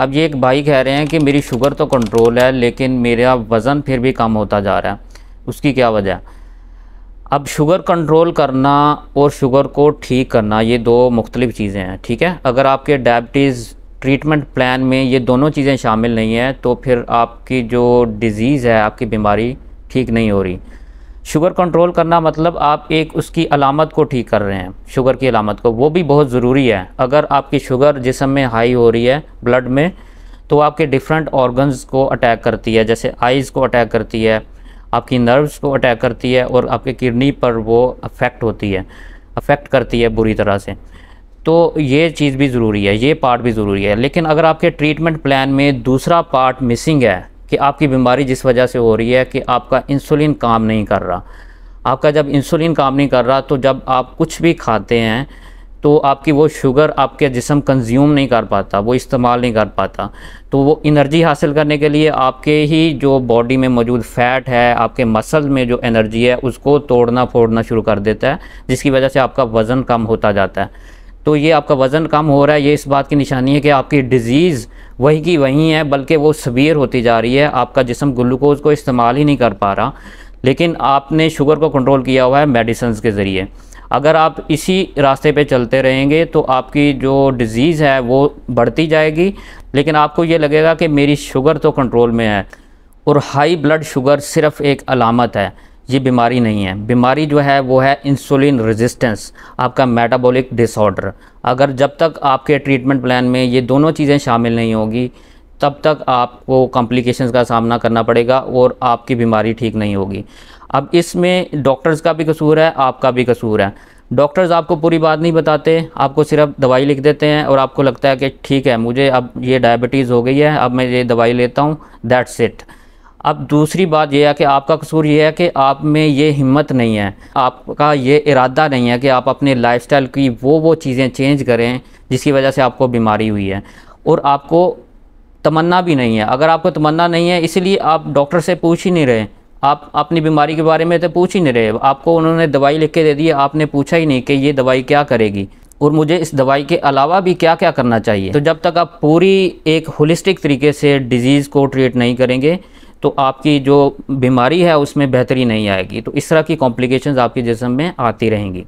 अब ये एक भाई कह रहे हैं कि मेरी शुगर तो कंट्रोल है लेकिन मेरा वज़न फिर भी कम होता जा रहा है उसकी क्या वजह है अब शुगर कंट्रोल करना और शुगर को ठीक करना ये दो मुख्तलिफ़ चीज़ें हैं ठीक है अगर आपके डायबिटीज़ ट्रीटमेंट प्लान में ये दोनों चीज़ें शामिल नहीं हैं तो फिर आपकी जो डिज़ीज़ है आपकी बीमारी ठीक नहीं हो रही शुगर कंट्रोल करना मतलब आप एक उसकी अलामत को ठीक कर रहे हैं शुगर की अलामत को वो भी बहुत ज़रूरी है अगर आपकी शुगर जिसम में हाई हो रही है ब्लड में तो आपके डिफरेंट ऑर्गन्स को अटैक करती है जैसे आइज़ को अटैक करती है आपकी नर्व्स को अटैक करती है और आपके किडनी पर वो अफेक्ट होती है अफेक्ट करती है बुरी तरह से तो ये चीज़ भी ज़रूरी है ये पार्ट भी ज़रूरी है लेकिन अगर आपके ट्रीटमेंट प्लान में दूसरा पार्ट मिसिंग है कि आपकी बीमारी जिस वजह से हो रही है कि आपका इंसुलिन काम नहीं कर रहा आपका जब इंसुलिन काम नहीं कर रहा तो जब आप कुछ भी खाते हैं तो आपकी वो शुगर आपके जिसम कंज्यूम नहीं कर पाता वो इस्तेमाल नहीं कर पाता तो वो एनर्जी हासिल करने के लिए आपके ही जो बॉडी में मौजूद फ़ैट है आपके मसल में जो एनर्जी है उसको तोड़ना फोड़ना शुरू कर देता है जिसकी वजह से आपका वज़न कम होता जाता है तो ये आपका वज़न कम हो रहा है ये इस बात की निशानी है कि आपकी डिज़ीज़ वही की वहीं है बल्कि वो सवियर होती जा रही है आपका जिसम ग्लूकोज को इस्तेमाल ही नहीं कर पा रहा लेकिन आपने शुगर को कंट्रोल किया हुआ है मेडिसन के ज़रिए अगर आप इसी रास्ते पे चलते रहेंगे तो आपकी जो डिज़ीज़ है वो बढ़ती जाएगी लेकिन आपको ये लगेगा कि मेरी शुगर तो कंट्रोल में है और हाई ब्लड शुगर सिर्फ़ एक अलामत है ये बीमारी नहीं है बीमारी जो है वो है इंसुलिन रेजिस्टेंस आपका मेटाबॉलिक डिसऑर्डर अगर जब तक आपके ट्रीटमेंट प्लान में ये दोनों चीज़ें शामिल नहीं होगी तब तक आपको कॉम्प्लिकेशंस का सामना करना पड़ेगा और आपकी बीमारी ठीक नहीं होगी अब इसमें डॉक्टर्स का भी कसूर है आपका भी कसूर है डॉक्टर्स आपको पूरी बात नहीं बताते आपको सिर्फ दवाई लिख देते हैं और आपको लगता है कि ठीक है मुझे अब ये डायबिटीज़ हो गई है अब मैं ये दवाई लेता हूँ दैट्स इट अब दूसरी बात यह है कि आपका कसूर यह है कि आप में ये हिम्मत नहीं है आपका ये इरादा नहीं है कि आप अपने लाइफस्टाइल की वो वो चीज़ें चेंज करें जिसकी वजह से आपको बीमारी हुई है और आपको तमन्ना भी नहीं है अगर आपको तमन्ना नहीं है इसलिए आप डॉक्टर से पूछ ही नहीं रहे आप अपनी बीमारी के बारे में तो पूछ ही नहीं रहे आपको उन्होंने दवाई लिख के दे दी आपने पूछा ही नहीं कि ये दवाई क्या करेगी और मुझे इस दवाई के अलावा भी क्या क्या करना चाहिए तो जब तक आप पूरी एक होलिस्टिक तरीके से डिज़ीज़ को ट्रीट नहीं करेंगे तो आपकी जो बीमारी है उसमें बेहतरी नहीं आएगी तो इस तरह की कॉम्प्लिकेशंस आपके जिसम में आती रहेंगी